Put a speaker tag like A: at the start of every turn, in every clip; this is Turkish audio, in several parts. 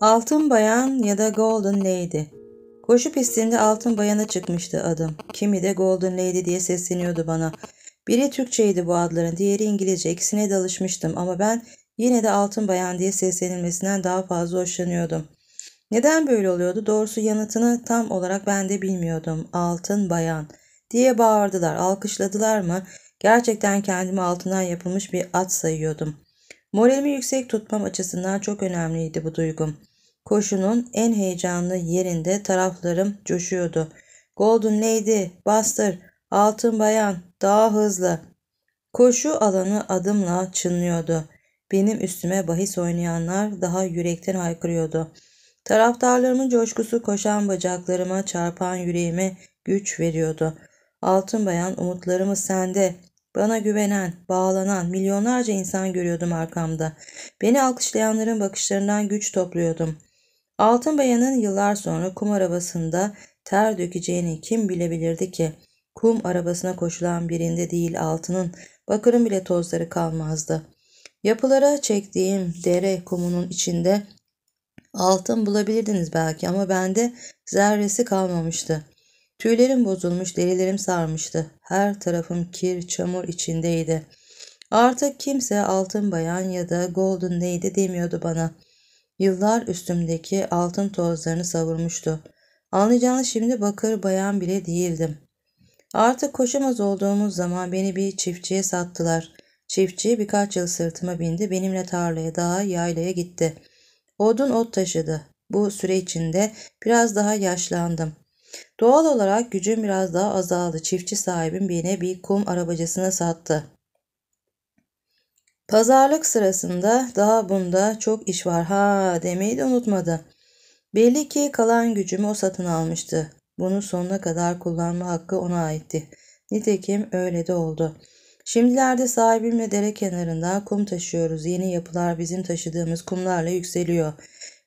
A: Altın Bayan ya da Golden Lady. Koşu pistinde Altın Bayan'a çıkmıştı adım. Kimi de Golden Lady diye sesleniyordu bana. Biri Türkçeydi bu adların, diğeri İngilizce. İkisine de alışmıştım ama ben yine de Altın Bayan diye seslenilmesinden daha fazla hoşlanıyordum. Neden böyle oluyordu? Doğrusu yanıtını tam olarak ben de bilmiyordum. Altın Bayan diye bağırdılar. Alkışladılar mı? Gerçekten kendimi altından yapılmış bir at sayıyordum. Moralimi yüksek tutmam açısından çok önemliydi bu duygum. Koşunun en heyecanlı yerinde taraflarım coşuyordu. Golden Lady, Buster, Altın Bayan, daha hızlı. Koşu alanı adımla çınlıyordu. Benim üstüme bahis oynayanlar daha yürekten haykırıyordu. Taraftarlarımın coşkusu koşan bacaklarıma çarpan yüreğime güç veriyordu. Altın bayan umutlarımı sende. Bana güvenen, bağlanan milyonlarca insan görüyordum arkamda. Beni alkışlayanların bakışlarından güç topluyordum. Altın Bayan'ın yıllar sonra kum arabasında ter dökeceğini kim bilebilirdi ki? Kum arabasına koşulan birinde değil altının, bakırın bile tozları kalmazdı. Yapılara çektiğim dere kumunun içinde altın bulabilirdiniz belki ama bende zerresi kalmamıştı.'' Tüylerim bozulmuş, derilerim sarmıştı. Her tarafım kir, çamur içindeydi. Artık kimse altın bayan ya da golden neydi demiyordu bana. Yıllar üstümdeki altın tozlarını savurmuştu. Anlayacağınız şimdi bakır bayan bile değildim. Artık koşamaz olduğumuz zaman beni bir çiftçiye sattılar. Çiftçi birkaç yıl sırtıma bindi, benimle tarlaya, dağa, yaylaya gitti. Odun ot taşıdı. Bu süre içinde biraz daha yaşlandım. Doğal olarak gücüm biraz daha azaldı. Çiftçi sahibim beni bir kum arabacısına sattı. Pazarlık sırasında daha bunda çok iş var ha demeyi de unutmadı. Belli ki kalan gücümü o satın almıştı. Bunu sonuna kadar kullanma hakkı ona aitti. Nitekim öyle de oldu. Şimdilerde sahibimle dere kenarında kum taşıyoruz. Yeni yapılar bizim taşıdığımız kumlarla yükseliyor.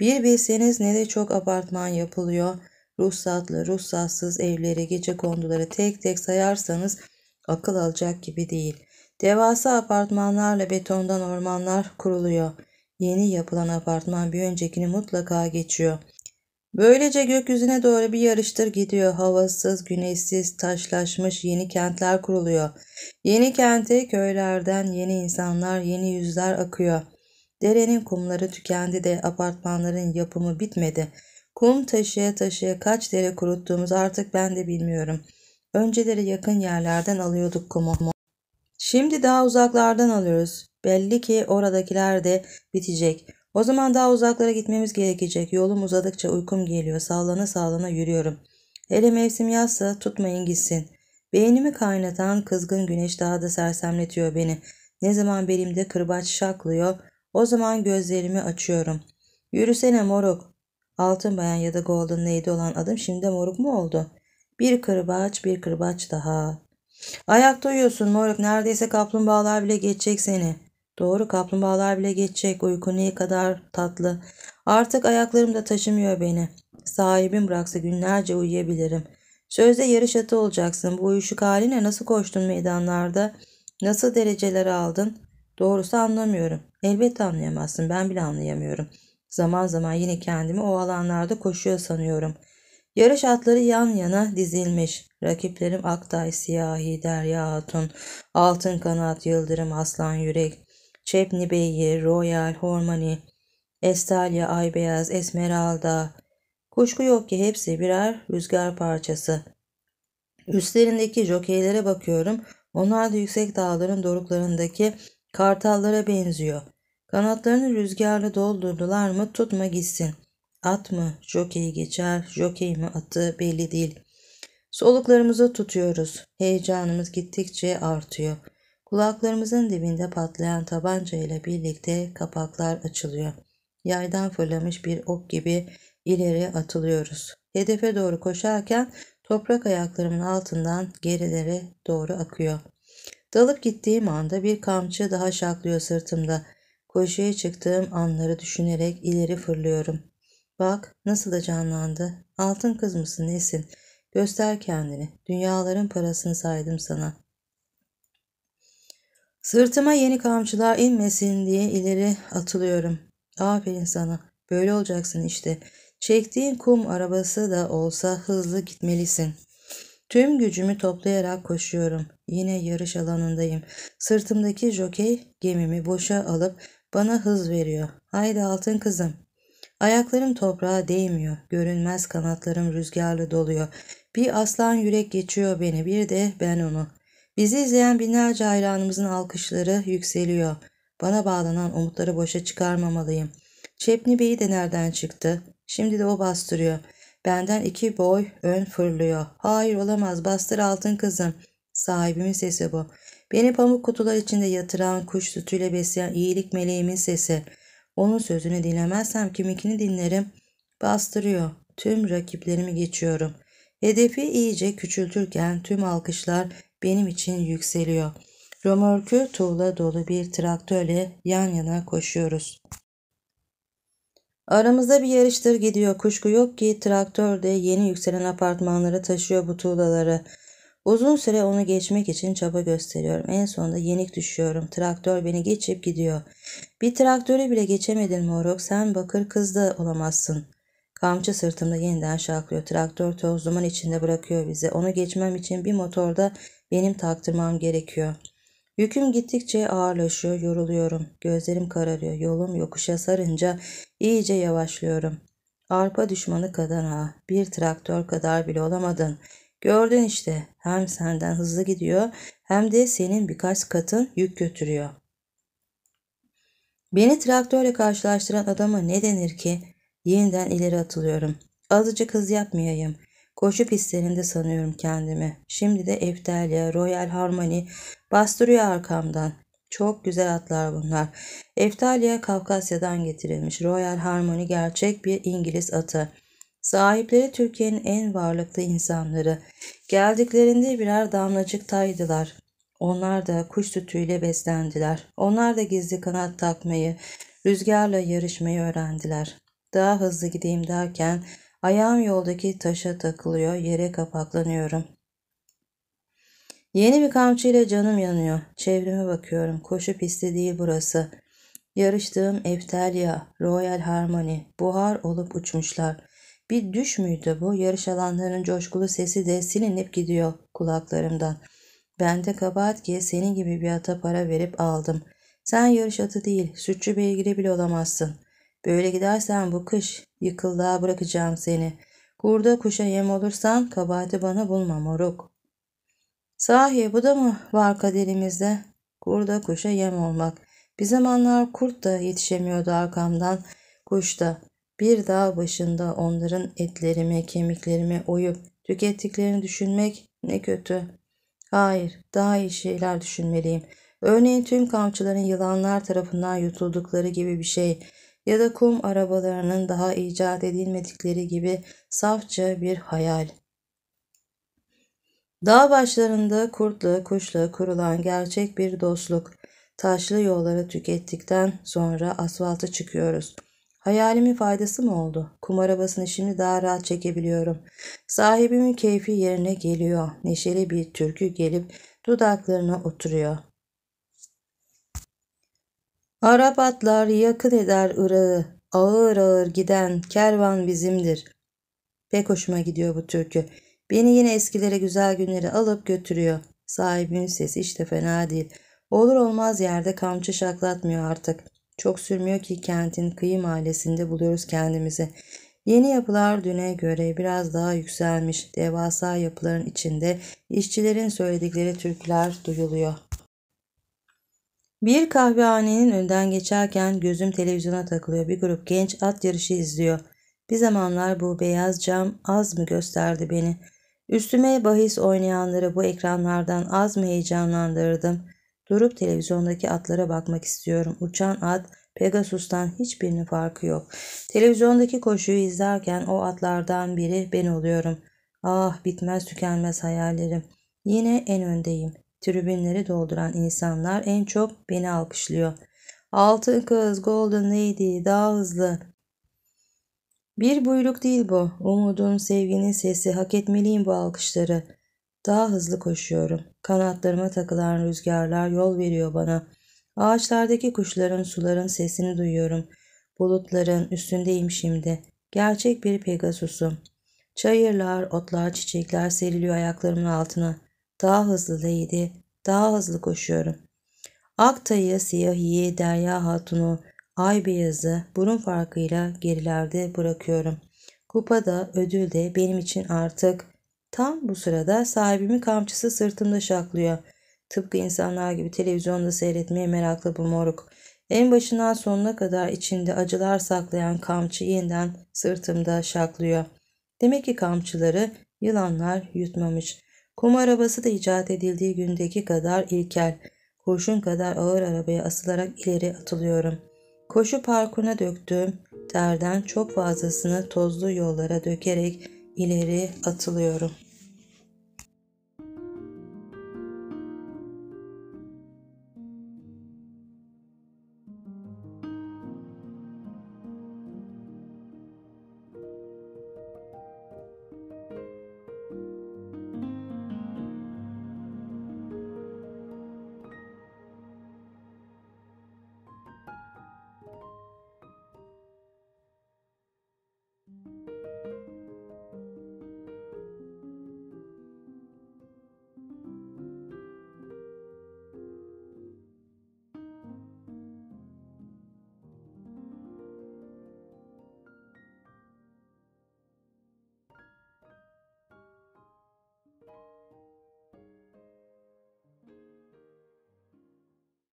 A: Bir bilseniz ne de çok apartman yapılıyor.'' ruhsatlı, ruhsatsız evlere, gece konduları tek tek sayarsanız akıl alacak gibi değil. Devasa apartmanlarla betondan ormanlar kuruluyor. Yeni yapılan apartman bir öncekini mutlaka geçiyor. Böylece gökyüzüne doğru bir yarıştır gidiyor. Havasız, güneşsiz, taşlaşmış yeni kentler kuruluyor. Yeni kente köylerden yeni insanlar, yeni yüzler akıyor. Derenin kumları tükendi de apartmanların yapımı bitmedi. Kum taşıya taşıya kaç dere kuruttuğumuz artık ben de bilmiyorum. Önceleri yakın yerlerden alıyorduk kumu. Şimdi daha uzaklardan alıyoruz. Belli ki oradakiler de bitecek. O zaman daha uzaklara gitmemiz gerekecek. Yolum uzadıkça uykum geliyor. Sallana sallana yürüyorum. Hele mevsim yazsa tutmayın gitsin. Beynimi kaynatan kızgın güneş daha da sersemletiyor beni. Ne zaman belimde kırbaç şaklıyor, o zaman gözlerimi açıyorum. Yürüsene moruk, Altın bayan ya da golden lady olan adım şimdi moruk mu oldu? Bir kırbaç bir kırbaç daha. Ayakta uyuyorsun moruk neredeyse kaplumbağalar bile geçecek seni. Doğru kaplumbağalar bile geçecek uyku ne kadar tatlı. Artık ayaklarım da taşımıyor beni. Sahibim bıraksa günlerce uyuyabilirim. Sözde yarış atı olacaksın. Bu uyuşuk haline nasıl koştun meydanlarda? Nasıl dereceler aldın? Doğrusu anlamıyorum. Elbette anlayamazsın. Ben bile anlayamıyorum.'' Zaman zaman yine kendimi o alanlarda koşuyor sanıyorum. Yarış atları yan yana dizilmiş. Rakiplerim Aktay, Siyahi, Derya Hatun, Altın Kanat, Yıldırım, Aslan Yürek, Çepni Beyi, Royal, Hormani, Estalya, Aybeyaz, Esmeralda. Kuşku yok ki hepsi birer rüzgar parçası. Üstlerindeki jokeylere bakıyorum. Onlar da yüksek dağların doruklarındaki kartallara benziyor. Kanatlarını rüzgarla doldurdular mı tutma gitsin. At mı jokeyi geçer, jokey mi atı belli değil. Soluklarımızı tutuyoruz. Heyecanımız gittikçe artıyor. Kulaklarımızın dibinde patlayan tabanca ile birlikte kapaklar açılıyor. Yaydan fırlamış bir ok gibi ileri atılıyoruz. Hedefe doğru koşarken toprak ayaklarımın altından gerilere doğru akıyor. Dalıp gittiğim anda bir kamçı daha şaklıyor sırtımda. Koşuya çıktığım anları düşünerek ileri fırlıyorum. Bak nasıl da canlandı. Altın kız mısın Nesin? Göster kendini. Dünyaların parasını saydım sana. Sırtıma yeni kamçılar inmesin diye ileri atılıyorum. Aferin sana. Böyle olacaksın işte. Çektiğin kum arabası da olsa hızlı gitmelisin. Tüm gücümü toplayarak koşuyorum. Yine yarış alanındayım. Sırtımdaki jokey gemimi boşa alıp bana hız veriyor. Haydi altın kızım. Ayaklarım toprağa değmiyor. Görünmez kanatlarım rüzgarlı doluyor. Bir aslan yürek geçiyor beni bir de ben onu. Bizi izleyen binlerce hayranımızın alkışları yükseliyor. Bana bağlanan umutları boşa çıkarmamalıyım. Çepni Bey'i de nereden çıktı? Şimdi de o bastırıyor. Benden iki boy ön fırlıyor. Hayır olamaz bastır altın kızım. Sahibimin sesi bu. Beni pamuk kutular içinde yatıran, kuş sütüyle besleyen iyilik meleğimin sesi. Onun sözünü dinlemezsem kimikini dinlerim. Bastırıyor. Tüm rakiplerimi geçiyorum. Hedefi iyice küçültürken tüm alkışlar benim için yükseliyor. Romörkü tuğla dolu bir traktörle yan yana koşuyoruz. Aramızda bir yarıştır gidiyor. Kuşku yok ki traktör de yeni yükselen apartmanları taşıyor bu tuğlaları. Uzun süre onu geçmek için çaba gösteriyorum. En sonunda yenik düşüyorum. Traktör beni geçip gidiyor. Bir traktörü bile geçemedin Morok. Sen bakır kız da olamazsın. Kamçı sırtımda yeniden şaklıyor. Traktör toz duman içinde bırakıyor bizi. Onu geçmem için bir motorda benim taktırmam gerekiyor. Yüküm gittikçe ağırlaşıyor, yoruluyorum. Gözlerim kararıyor. Yolum yokuşa sarınca iyice yavaşlıyorum. Arpa düşmanı kadar ha. Bir traktör kadar bile olamadın. Gördün işte hem senden hızlı gidiyor hem de senin birkaç katın yük götürüyor. Beni traktörle karşılaştıran adama ne denir ki? Yeniden ileri atılıyorum. Azıcık hız yapmayayım. Koşu pistlerinde sanıyorum kendimi. Şimdi de Eftelya, Royal Harmony bastırıyor arkamdan. Çok güzel atlar bunlar. Eftalya Kafkasya'dan getirilmiş Royal Harmony gerçek bir İngiliz atı. Sahipleri Türkiye'nin en varlıklı insanları. Geldiklerinde birer damlacık taydılar. Onlar da kuş sütüyle beslendiler. Onlar da gizli kanat takmayı, rüzgarla yarışmayı öğrendiler. Daha hızlı gideyim derken ayağım yoldaki taşa takılıyor, yere kapaklanıyorum. Yeni bir kamçıyla canım yanıyor. Çevreme bakıyorum. Koşu pisti değil burası. Yarıştığım Eftelya, Royal Harmony, buhar olup uçmuşlar.'' Bir düş müydü bu? Yarış alanlarının coşkulu sesi de silinip gidiyor kulaklarımdan. Ben de kabahat ki senin gibi bir ata para verip aldım. Sen yarış atı değil, sütçü beygiri bile olamazsın. Böyle gidersen bu kış yıkıllığa bırakacağım seni. Kurda kuşa yem olursan kabahati bana bulma moruk. Sahi bu da mı var kaderimizde? Kurda kuşa yem olmak. Bir zamanlar kurt da yetişemiyordu arkamdan, kuş da. Bir dağ başında onların etlerimi, kemiklerimi oyup tükettiklerini düşünmek ne kötü. Hayır, daha iyi şeyler düşünmeliyim. Örneğin tüm kamçıların yılanlar tarafından yutuldukları gibi bir şey ya da kum arabalarının daha icat edilmedikleri gibi safça bir hayal. Dağ başlarında kurtla kuşla kurulan gerçek bir dostluk. Taşlı yolları tükettikten sonra asfalta çıkıyoruz. Hayalimin faydası mı oldu? Kum arabasını şimdi daha rahat çekebiliyorum. Sahibimin keyfi yerine geliyor. Neşeli bir türkü gelip dudaklarına oturuyor. Arap atlar yakın eder Irak'ı. Ağır ağır giden kervan bizimdir. Pek hoşuma gidiyor bu türkü. Beni yine eskilere güzel günleri alıp götürüyor. Sahibimin sesi işte fena değil. Olur olmaz yerde kamçı şaklatmıyor artık. Çok sürmüyor ki kentin kıyı mahallesinde buluyoruz kendimizi. Yeni yapılar düne göre biraz daha yükselmiş, devasa yapıların içinde işçilerin söyledikleri türküler duyuluyor. Bir kahvehanenin önden geçerken gözüm televizyona takılıyor. Bir grup genç at yarışı izliyor. Bir zamanlar bu beyaz cam az mı gösterdi beni? Üstüme bahis oynayanları bu ekranlardan az mı heyecanlandırdım? Durup televizyondaki atlara bakmak istiyorum. Uçan at Pegasus'tan hiçbirinin farkı yok. Televizyondaki koşuyu izlerken o atlardan biri ben oluyorum. Ah bitmez tükenmez hayallerim. Yine en öndeyim. Tribünleri dolduran insanlar en çok beni alkışlıyor. Altın kız, golden lady, daha hızlı. Bir buyruk değil bu. Umudun, sevginin sesi. Hak etmeliyim bu alkışları.'' Daha hızlı koşuyorum. Kanatlarıma takılan rüzgarlar yol veriyor bana. Ağaçlardaki kuşların, suların sesini duyuyorum. Bulutların üstündeyim şimdi. Gerçek bir Pegasus'um. Çayırlar, otlar, çiçekler seriliyor ayaklarımın altına. Daha hızlı lady, daha hızlı koşuyorum. Ak tayı, siyahiyi, derya hatunu, ay beyazı burun farkıyla gerilerde bırakıyorum. Kupa da ödül de benim için artık Tam bu sırada sahibimi kamçısı sırtımda şaklıyor. Tıpkı insanlar gibi televizyonda seyretmeye meraklı bu moruk. En başından sonuna kadar içinde acılar saklayan kamçı yeniden sırtımda şaklıyor. Demek ki kamçıları yılanlar yutmamış. Kum arabası da icat edildiği gündeki kadar ilkel. Kurşun kadar ağır arabaya asılarak ileri atılıyorum. Koşu parkuruna döktüğüm terden çok fazlasını tozlu yollara dökerek ileri atılıyorum.